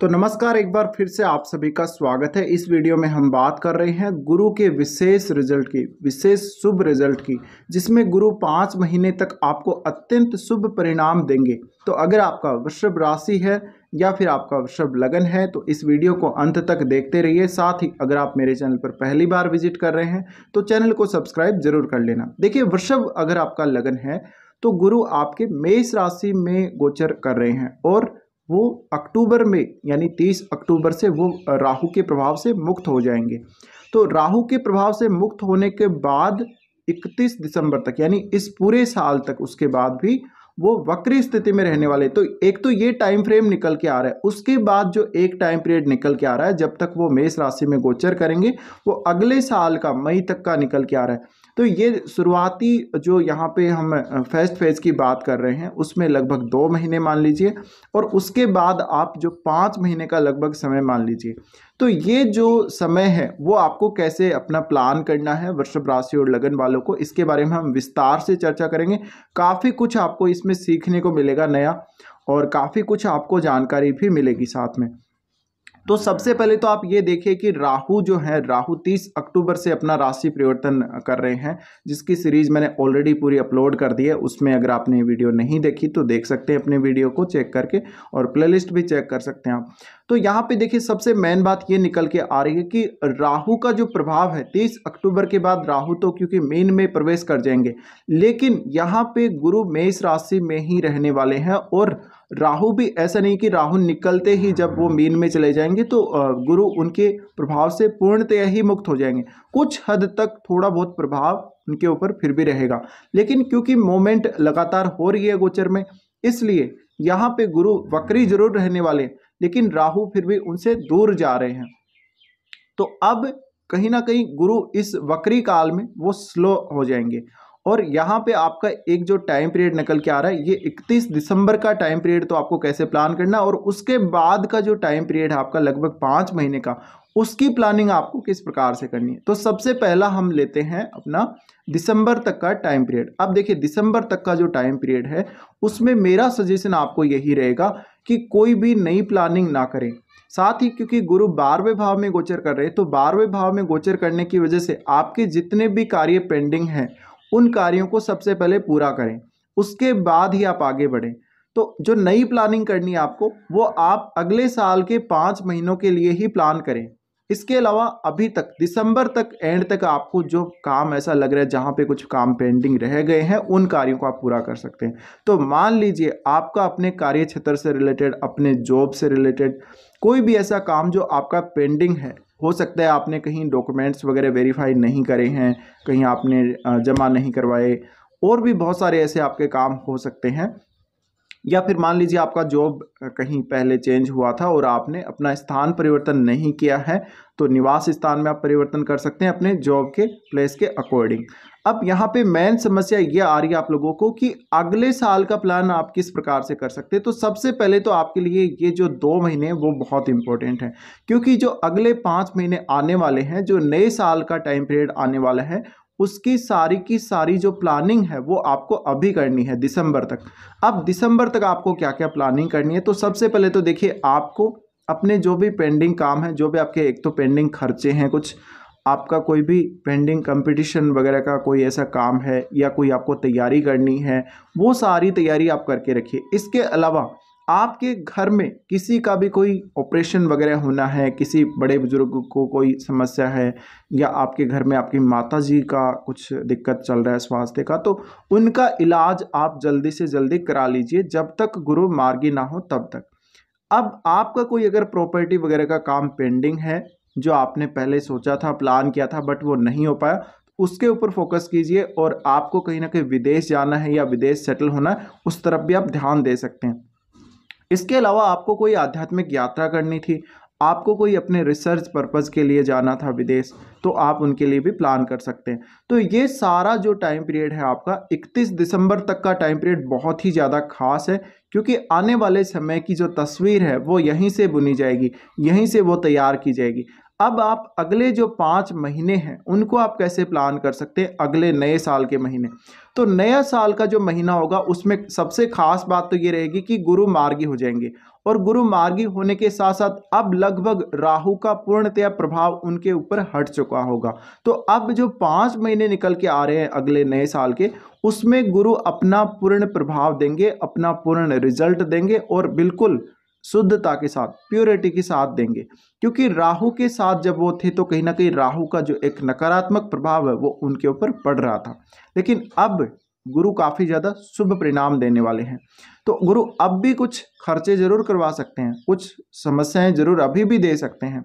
तो नमस्कार एक बार फिर से आप सभी का स्वागत है इस वीडियो में हम बात कर रहे हैं गुरु के विशेष रिजल्ट की विशेष शुभ रिजल्ट की जिसमें गुरु पाँच महीने तक आपको अत्यंत शुभ परिणाम देंगे तो अगर आपका वृषभ राशि है या फिर आपका वृषभ लगन है तो इस वीडियो को अंत तक देखते रहिए साथ ही अगर आप मेरे चैनल पर पहली बार विजिट कर रहे हैं तो चैनल को सब्सक्राइब जरूर कर लेना देखिए वृषभ अगर आपका लगन है तो गुरु आपके मेष राशि में गोचर कर रहे हैं और वो अक्टूबर में यानी तीस अक्टूबर से वो राहु के प्रभाव से मुक्त हो जाएंगे तो राहु के प्रभाव से मुक्त होने के बाद 31 दिसंबर तक यानी इस पूरे साल तक उसके बाद भी वो वक्री स्थिति में रहने वाले तो एक तो ये टाइम फ्रेम निकल के आ रहा है उसके बाद जो एक टाइम पीरियड निकल के आ रहा है जब तक वो मेष राशि में गोचर करेंगे वो अगले साल का मई तक का निकल के आ रहा है तो ये शुरुआती जो यहाँ पे हम फर्स्ट फेज़ की बात कर रहे हैं उसमें लगभग दो महीने मान लीजिए और उसके बाद आप जो पाँच महीने का लगभग समय मान लीजिए तो ये जो समय है वो आपको कैसे अपना प्लान करना है वृषभ राशि और लगन वालों को इसके बारे में हम विस्तार से चर्चा करेंगे काफ़ी कुछ आपको इसमें सीखने को मिलेगा नया और काफ़ी कुछ आपको जानकारी भी मिलेगी साथ में तो सबसे पहले तो आप ये देखिए कि राहु जो है राहु 30 अक्टूबर से अपना राशि परिवर्तन कर रहे हैं जिसकी सीरीज मैंने ऑलरेडी पूरी अपलोड कर दी है उसमें अगर आपने वीडियो नहीं देखी तो देख सकते हैं अपने वीडियो को चेक करके और प्लेलिस्ट भी चेक कर सकते हैं आप तो यहाँ पे देखिए सबसे मेन बात ये निकल के आ रही है कि राहु का जो प्रभाव है तीस अक्टूबर के बाद राहु तो क्योंकि मेन में प्रवेश कर जाएंगे लेकिन यहाँ पे गुरु मेष राशि में ही रहने वाले हैं और राहु भी ऐसा नहीं कि राहु निकलते ही जब वो मीन में चले जाएंगे तो गुरु उनके प्रभाव से पूर्णतया ही मुक्त हो जाएंगे कुछ हद तक थोड़ा बहुत प्रभाव उनके ऊपर फिर भी रहेगा लेकिन क्योंकि मोमेंट लगातार हो रही है गोचर में इसलिए यहाँ पे गुरु वक्री जरूर रहने वाले लेकिन राहु फिर भी उनसे दूर जा रहे हैं तो अब कहीं ना कहीं गुरु इस वक्री काल में वो स्लो हो जाएंगे और यहाँ पे आपका एक जो टाइम पीरियड निकल के आ रहा है ये 31 दिसंबर का टाइम पीरियड तो आपको कैसे प्लान करना और उसके बाद का जो टाइम पीरियड है आपका लगभग पाँच महीने का उसकी प्लानिंग आपको किस प्रकार से करनी है तो सबसे पहला हम लेते हैं अपना दिसंबर तक का टाइम पीरियड अब देखिए दिसंबर तक का जो टाइम पीरियड है उसमें मेरा सजेशन आपको यही रहेगा कि कोई भी नई प्लानिंग ना करें साथ ही क्योंकि गुरु बारहवें भाव में गोचर कर रहे हैं तो बारहवें भाव में गोचर करने की वजह से आपके जितने भी कार्य पेंडिंग हैं उन कार्यों को सबसे पहले पूरा करें उसके बाद ही आप आगे बढ़ें तो जो नई प्लानिंग करनी है आपको वो आप अगले साल के पाँच महीनों के लिए ही प्लान करें इसके अलावा अभी तक दिसंबर तक एंड तक आपको जो काम ऐसा लग रहा है जहाँ पे कुछ काम पेंडिंग रह गए हैं उन कार्यों को आप पूरा कर सकते हैं तो मान लीजिए आपका अपने कार्य क्षेत्र से रिलेटेड अपने जॉब से रिलेटेड कोई भी ऐसा काम जो आपका पेंडिंग है हो सकता है आपने कहीं डॉक्यूमेंट्स वगैरह वेरीफाई नहीं करे हैं कहीं आपने जमा नहीं करवाए और भी बहुत सारे ऐसे आपके काम हो सकते हैं या फिर मान लीजिए आपका जॉब कहीं पहले चेंज हुआ था और आपने अपना स्थान परिवर्तन नहीं किया है तो निवास स्थान में आप परिवर्तन कर सकते हैं अपने जॉब के प्लेस के अकॉर्डिंग अब यहाँ पे मेन समस्या ये आ रही है आप लोगों को कि अगले साल का प्लान आप किस प्रकार से कर सकते हैं तो सबसे पहले तो आपके लिए ये जो दो महीने वो बहुत इंपॉर्टेंट है क्योंकि जो अगले पाँच महीने आने वाले हैं जो नए साल का टाइम पीरियड आने वाला है उसकी सारी की सारी जो प्लानिंग है वो आपको अभी करनी है दिसंबर तक अब दिसंबर तक आपको क्या क्या प्लानिंग करनी है तो सबसे पहले तो देखिए आपको अपने जो भी पेंडिंग काम है जो भी आपके एक तो पेंडिंग खर्चे हैं कुछ आपका कोई भी पेंडिंग कंपटीशन वगैरह का कोई ऐसा काम है या कोई आपको तैयारी करनी है वो सारी तैयारी आप करके रखिए इसके अलावा आपके घर में किसी का भी कोई ऑपरेशन वगैरह होना है किसी बड़े बुजुर्ग को कोई समस्या है या आपके घर में आपकी माता जी का कुछ दिक्कत चल रहा है स्वास्थ्य का तो उनका इलाज आप जल्दी से जल्दी करा लीजिए जब तक गुरु मार्गी ना हो तब तक अब आपका कोई अगर प्रॉपर्टी वगैरह का काम पेंडिंग है जो आपने पहले सोचा था प्लान किया था बट वो नहीं हो पाया उसके ऊपर फोकस कीजिए और आपको कहीं ना कहीं विदेश जाना है या विदेश सेटल होना है उस तरफ भी आप ध्यान दे सकते हैं इसके अलावा आपको कोई आध्यात्मिक यात्रा करनी थी आपको कोई अपने रिसर्च पर्पज़ के लिए जाना था विदेश तो आप उनके लिए भी प्लान कर सकते हैं तो ये सारा जो टाइम पीरियड है आपका 31 दिसंबर तक का टाइम पीरियड बहुत ही ज़्यादा खास है क्योंकि आने वाले समय की जो तस्वीर है वो यहीं से बुनी जाएगी यहीं से वो तैयार की जाएगी अब आप अगले जो पाँच महीने हैं उनको आप कैसे प्लान कर सकते हैं अगले नए साल के महीने तो नया साल का जो महीना होगा उसमें सबसे खास बात तो ये रहेगी कि गुरु मार्गी हो जाएंगे और गुरु मार्गी होने के साथ साथ अब लगभग राहु का पूर्णतया प्रभाव उनके ऊपर हट चुका होगा तो अब जो पाँच महीने निकल के आ रहे हैं अगले नए साल के उसमें गुरु अपना पूर्ण प्रभाव देंगे अपना पूर्ण रिजल्ट देंगे और बिल्कुल शुद्धता के साथ प्योरिटी के साथ देंगे क्योंकि राहु के साथ जब वो थे तो कहीं ना कहीं राहु का जो एक नकारात्मक प्रभाव है वो उनके ऊपर पड़ रहा था लेकिन अब गुरु काफ़ी ज़्यादा शुभ परिणाम देने वाले हैं तो गुरु अब भी कुछ खर्चे ज़रूर करवा सकते हैं कुछ समस्याएं ज़रूर अभी भी दे सकते हैं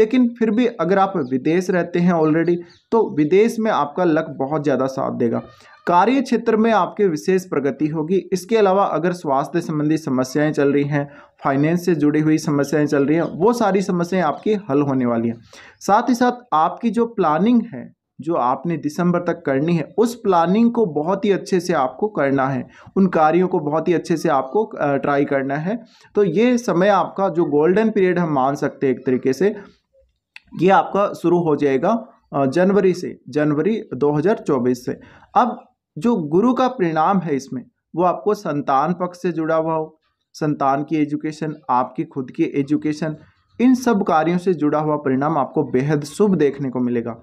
लेकिन फिर भी अगर आप विदेश रहते हैं ऑलरेडी तो विदेश में आपका लक बहुत ज़्यादा साथ देगा कार्य क्षेत्र में आपके विशेष प्रगति होगी इसके अलावा अगर स्वास्थ्य संबंधी समस्याएं चल रही हैं फाइनेंस से जुड़ी हुई समस्याएं चल रही हैं वो सारी समस्याएं आपकी हल होने वाली हैं साथ ही साथ आपकी जो प्लानिंग है जो आपने दिसंबर तक करनी है उस प्लानिंग को बहुत ही अच्छे से आपको करना है उन कार्यों को बहुत ही अच्छे से आपको ट्राई करना है तो ये समय आपका जो गोल्डन पीरियड हम मान सकते हैं एक तरीके से ये आपका शुरू हो जाएगा जनवरी से जनवरी 2024 से अब जो गुरु का परिणाम है इसमें वो आपको संतान पक्ष से जुड़ा हुआ हो संतान की एजुकेशन आपकी खुद की एजुकेशन इन सब कार्यों से जुड़ा हुआ परिणाम आपको बेहद शुभ देखने को मिलेगा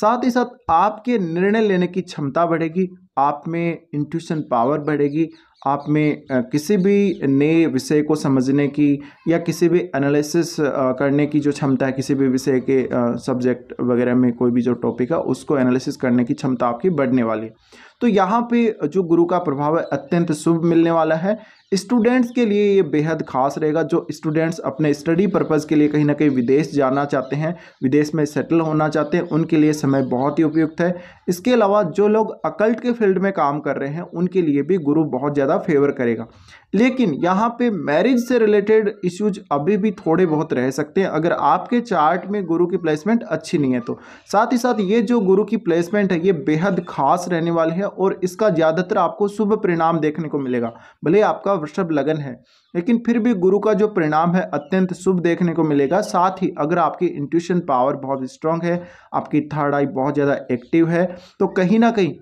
साथ ही साथ आपके निर्णय लेने की क्षमता बढ़ेगी आप में इंट्यूशन पावर बढ़ेगी आप में किसी भी नए विषय को समझने की या किसी भी एनालिसिस करने की जो क्षमता है किसी भी विषय के सब्जेक्ट वगैरह में कोई भी जो टॉपिक है उसको एनालिसिस करने की क्षमता आपकी बढ़ने वाली है तो यहाँ पे जो गुरु का प्रभाव है अत्यंत शुभ मिलने वाला है स्टूडेंट्स के लिए ये बेहद खास रहेगा जो स्टूडेंट्स अपने स्टडी पर्पज़ के लिए कहीं ना कहीं विदेश जाना चाहते हैं विदेश में सेटल होना चाहते हैं उनके लिए समय बहुत ही उपयुक्त है इसके अलावा जो लोग अकल्ट के फील्ड में काम कर रहे हैं उनके लिए भी गुरु बहुत ज़्यादा ज़्यादा फेवर करेगा लेकिन यहाँ पे मैरिज से रिलेटेड इश्यूज अभी भी थोड़े बहुत रह सकते हैं अगर आपके चार्ट में गुरु की प्लेसमेंट अच्छी नहीं है तो साथ ही साथ ये जो गुरु की प्लेसमेंट है ये बेहद खास रहने वाली है और इसका ज़्यादातर आपको शुभ परिणाम देखने को मिलेगा भले आपका वृषभ लगन है लेकिन फिर भी गुरु का जो परिणाम है अत्यंत शुभ देखने को मिलेगा साथ ही अगर आपकी इंट्यूशन पावर बहुत स्ट्रांग है आपकी थर्ड आई बहुत ज़्यादा एक्टिव है तो कहीं ना कहीं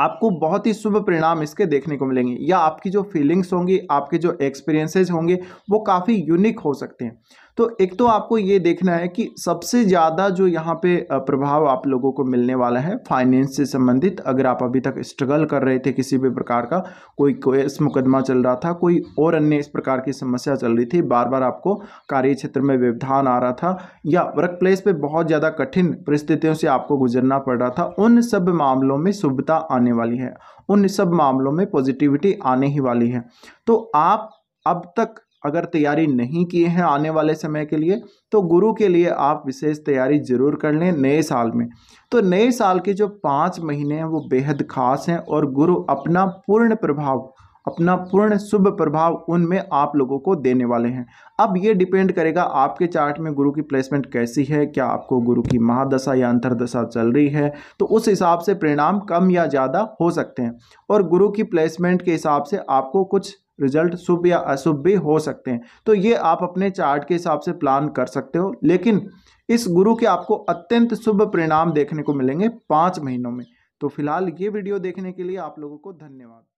आपको बहुत ही शुभ परिणाम इसके देखने को मिलेंगे या आपकी जो फीलिंग्स होंगी आपके जो एक्सपीरियंसेस होंगे वो काफ़ी यूनिक हो सकते हैं तो एक तो आपको ये देखना है कि सबसे ज़्यादा जो यहाँ पे प्रभाव आप लोगों को मिलने वाला है फाइनेंस से संबंधित अगर आप अभी तक स्ट्रगल कर रहे थे किसी भी प्रकार का कोई केस मुकदमा चल रहा था कोई और अन्य इस प्रकार की समस्या चल रही थी बार बार आपको कार्य क्षेत्र में व्यवधान आ रहा था या वर्क प्लेस पर बहुत ज़्यादा कठिन परिस्थितियों से आपको गुजरना पड़ रहा था उन सब मामलों में शुभता आने वाली है उन सब मामलों में पॉजिटिविटी आने ही वाली है तो आप अब तक अगर तैयारी नहीं किए हैं आने वाले समय के लिए तो गुरु के लिए आप विशेष तैयारी जरूर कर लें नए साल में तो नए साल के जो पाँच महीने हैं वो बेहद खास हैं और गुरु अपना पूर्ण प्रभाव अपना पूर्ण शुभ प्रभाव उनमें आप लोगों को देने वाले हैं अब ये डिपेंड करेगा आपके चार्ट में गुरु की प्लेसमेंट कैसी है क्या आपको गुरु की महादशा या अंतरदशा चल रही है तो उस हिसाब से परिणाम कम या ज़्यादा हो सकते हैं और गुरु की प्लेसमेंट के हिसाब से आपको कुछ रिजल्ट शुभ या अशुभ भी हो सकते हैं तो ये आप अपने चार्ट के हिसाब से प्लान कर सकते हो लेकिन इस गुरु के आपको अत्यंत शुभ परिणाम देखने को मिलेंगे पाँच महीनों में तो फिलहाल ये वीडियो देखने के लिए आप लोगों को धन्यवाद